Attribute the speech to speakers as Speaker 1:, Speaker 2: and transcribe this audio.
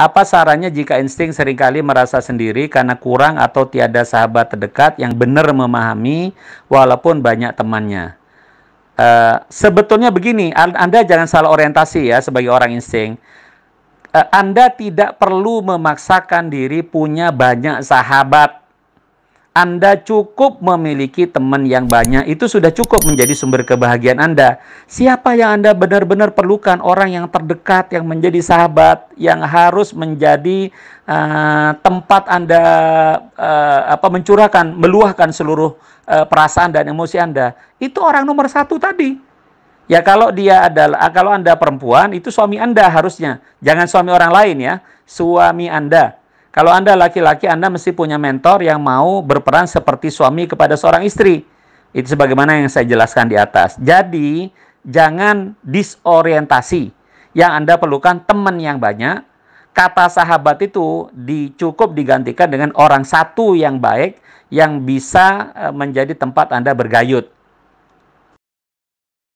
Speaker 1: Apa sarannya jika insting seringkali merasa sendiri karena kurang atau tiada sahabat terdekat yang benar memahami walaupun banyak temannya? Uh, sebetulnya begini, Anda jangan salah orientasi ya sebagai orang insting. Uh, anda tidak perlu memaksakan diri punya banyak sahabat anda cukup memiliki teman yang banyak itu sudah cukup menjadi sumber kebahagiaan Anda. Siapa yang Anda benar-benar perlukan? Orang yang terdekat, yang menjadi sahabat, yang harus menjadi uh, tempat Anda uh, apa mencurahkan, meluahkan seluruh uh, perasaan dan emosi Anda. Itu orang nomor satu tadi. Ya kalau dia adalah ah, kalau Anda perempuan itu suami Anda harusnya. Jangan suami orang lain ya, suami Anda kalau Anda laki-laki, Anda mesti punya mentor yang mau berperan seperti suami kepada seorang istri. Itu sebagaimana yang saya jelaskan di atas. Jadi, jangan disorientasi. Yang Anda perlukan teman yang banyak. Kata sahabat itu dicukup digantikan dengan orang satu yang baik yang bisa eh, menjadi tempat Anda bergayut.